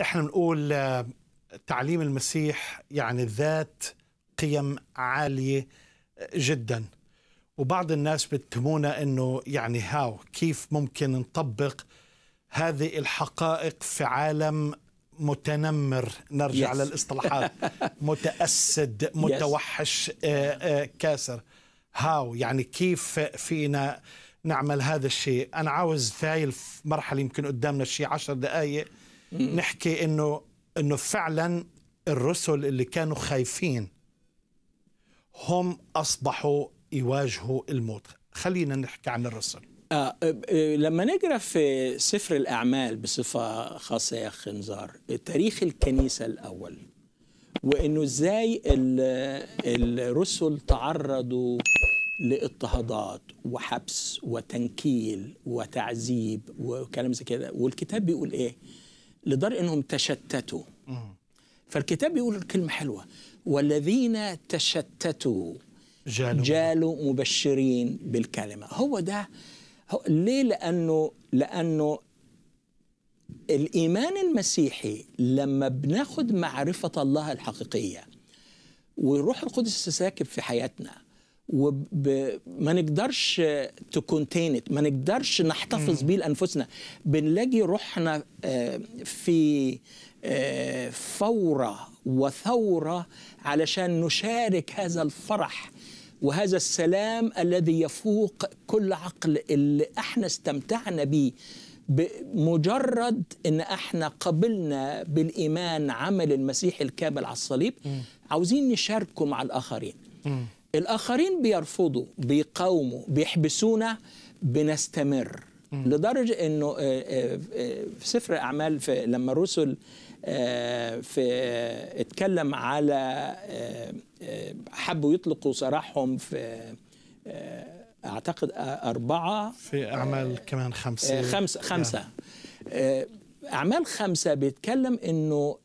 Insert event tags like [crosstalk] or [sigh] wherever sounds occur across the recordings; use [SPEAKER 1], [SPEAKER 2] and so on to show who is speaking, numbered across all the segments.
[SPEAKER 1] احنا بنقول آه، تعليم المسيح يعني ذات قيم عاليه آه، جدا وبعض الناس بتهمونا انه يعني هاو كيف ممكن نطبق هذه الحقائق في عالم متنمر نرجع yes. للاصطلاحات [laughs] متأسد متوحش yes. آه، كاسر هاو يعني كيف فينا نعمل هذا الشيء أنا عاوز في هاي المرحلة يمكن قدامنا شيء عشر دقايق نحكي انه انه فعلا الرسل اللي كانوا خايفين هم اصبحوا يواجهوا الموت خلينا نحكي عن الرسل
[SPEAKER 2] آه, آه، لما نقرا في سفر الاعمال بصفه خاصه يا اخ نزار تاريخ الكنيسه الاول وانه ازاي الرسل تعرضوا لاضطهادات وحبس وتنكيل وتعذيب وكلام زي كده والكتاب بيقول ايه؟ لدرجه انهم تشتتوا فالكتاب بيقول كلمه حلوه والذين تشتتوا جالوا, جالوا مبشرين بالكلمه هو ده هو ليه لانه لانه الايمان المسيحي لما بناخد معرفه الله الحقيقيه والروح القدس ساكب في حياتنا وما نقدرش تكونتين ما نقدرش نحتفظ بيه لانفسنا بنلاقي روحنا آه، في آه، فوره وثوره علشان نشارك هذا الفرح وهذا السلام الذي يفوق كل عقل اللي احنا استمتعنا بيه بمجرد ان احنا قبلنا بالايمان عمل المسيح الكامل على الصليب عاوزين نشاركه مع الاخرين الآخرين بيرفضوا بيقاوموا بيحبسونا بنستمر لدرجة أنه آه، آه، آه، في سفر اعمال في لما الرسل في اتكلم على حبوا يطلقوا سراحهم في أعتقد أربعة في
[SPEAKER 1] أعمال كمان
[SPEAKER 2] خمسة خمسة خمسة يعني. أعمال خمسة بيتكلم أنه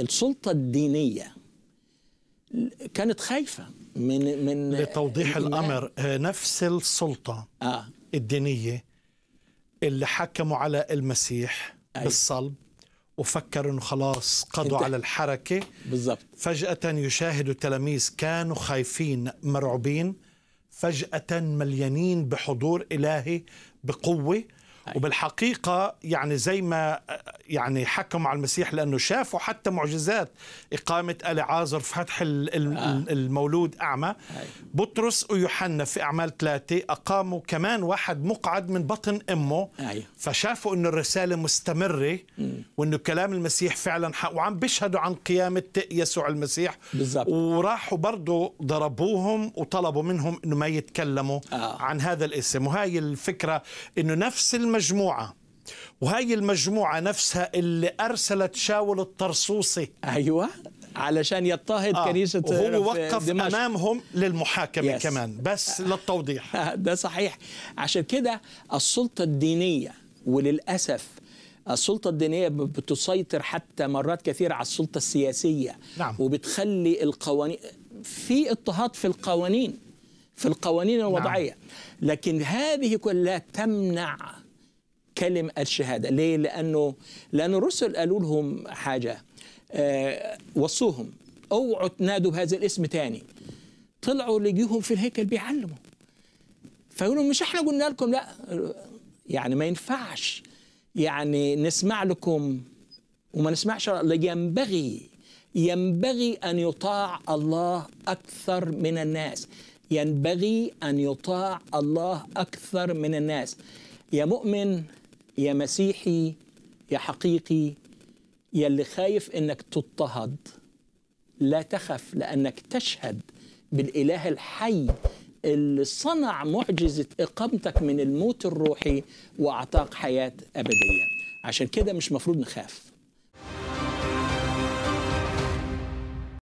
[SPEAKER 2] السلطة الدينية كانت خايفة من من لتوضيح من الامر
[SPEAKER 1] آه، نفس
[SPEAKER 2] السلطه آه.
[SPEAKER 1] الدينيه اللي حكموا على المسيح أيوة. بالصلب وفكر انه خلاص قضوا على الحركه بالضبط فجاه يشاهد التلاميذ كانوا خايفين مرعوبين فجاه مليانين بحضور الهي بقوه وبالحقيقة يعني زي ما يعني حكموا على المسيح لأنه شافوا حتى معجزات إقامة آل عازر في فتح آه. المولود أعمى بطرس ويوحنا في أعمال ثلاثة أقاموا كمان واحد مقعد من بطن أمه فشافوا أن الرسالة مستمرة وأنه كلام المسيح فعلا حق وعم بيشهدوا عن قيامة يسوع المسيح وراحوا برضه ضربوهم وطلبوا منهم أنه ما يتكلموا آه. عن هذا الاسم وهي الفكرة أنه نفس الم مجموعة وهي المجموعة نفسها اللي أرسلت شاول الطرصوصي أيوة علشان يضطهد آه. كنيسة وهو وقف دمشق.
[SPEAKER 2] أمامهم للمحاكمة يس. كمان بس آه، للتوضيح آه، ده صحيح عشان كده السلطة الدينية وللأسف السلطة الدينية بتسيطر حتى مرات كثيرة على السلطة السياسية نعم. وبتخلي القوانين في اضطهاد في القوانين في القوانين نعم. الوضعية نعم. لكن هذه كلها تمنع كلم الشهاده ليه لانه لانه الرسل قالوا لهم حاجه آه وصوهم اوعوا تنادوا بهذا الاسم تاني طلعوا لقيهم في الهيكل بيعلموا فيقولوا مش احنا قلنا لكم لا يعني ما ينفعش يعني نسمع لكم وما نسمعش ينبغي ينبغي ان يطاع الله اكثر من الناس ينبغي ان يطاع الله اكثر من الناس يا مؤمن يا مسيحي يا حقيقي يا اللي خايف انك تضطهد لا تخف لانك تشهد بالاله الحي اللي صنع معجزه اقامتك من الموت الروحي واعطاك حياه ابديه عشان كده مش مفروض نخاف